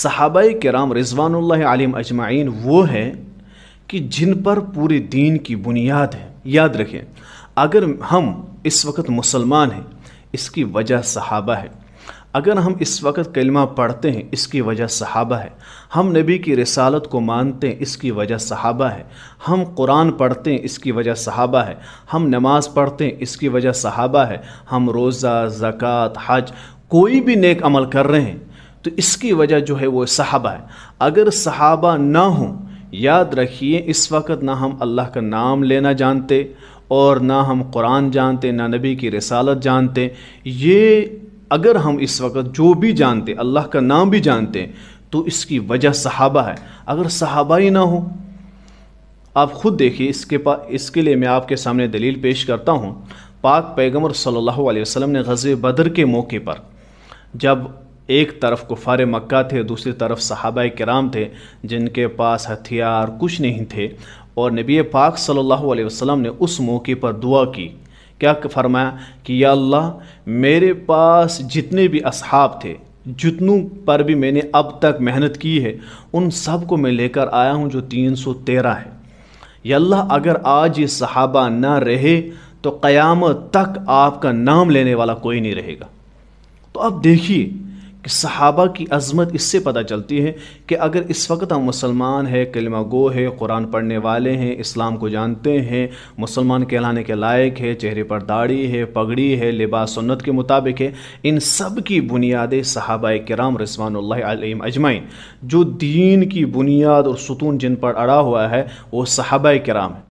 सहाबा कराम रिजवानल आलिम अजमाइन वो हैं कि जिन पर पूरे दीन की बुनियाद है याद रखें अगर हम इस वक्त मुसलमान हैं इसकी वजह सहाबा है अगर हम इस वक्त कलमा पढ़ते हैं इसकी वजह सहाबा है हम नबी की रसालत को मानते हैं इसकी वजह सहाबा है हम कुरान पढ़ते हैं इसकी वजह सहाबा है हम नमाज़ पढ़ते हैं इसकी वजह सहाबा है हम रोज़ा ज़क़़त हज कोई भी नेक अमल कर रहे हैं तो इसकी वजह जो है वो सहाबा है अगर सहाबा ना हों याद रखिए इस वक्त ना हम अल्लाह का नाम लेना जानते और ना हम कुरान जानते ना नबी की रसालत जानते ये अगर हम इस वक्त जो भी जानते अल्लाह का नाम भी जानते तो इसकी वजह सहाबा है अगर सहाबा ही ना हो आप ख़ुद देखिए इसके पा इसके लिए मैं आपके सामने दलील पेश करता हूँ पाक पैगम्बर सल्लल्लाहु अलैहि वसल्लम ने गज़ बदर के मौके पर जब एक तरफ कुफार मक्का थे दूसरी तरफ सहाबा कराम थे जिनके पास हथियार कुछ नहीं थे और नबी पाक सल्लल्लाहु अलैहि वसल्लम ने उस मौके पर दुआ की क्या फरमाया कि या अल्लाह मेरे पास जितने भी असहाब थे जितनों पर भी मैंने अब तक मेहनत की है उन सब को मैं लेकर आया हूँ जो तीन सौ तेरह है या अल्लाह अगर आज ये सहाबा ना रहे तो क़यामत तक आपका नाम लेने वाला कोई नहीं रहेगा तो आप देखिए कि सहाबा की अज़मत इससे पता चलती है कि अगर इस वक्त हम मुसलमान हैं कलमा गो है कुरान पढ़ने वाले हैं इस्लाम को जानते हैं मुसलमान कहलाने के लायक है चेहरे पर दाढ़ी है पगड़ी है लिबास सुन्नत के मुताबिक है इन सब की बुनियादें सहाबा कराम रस्मान अजमाइन जो दीन की बुनियाद और सुतून जिन पर अड़ा हुआ है वो सहाबा कराम है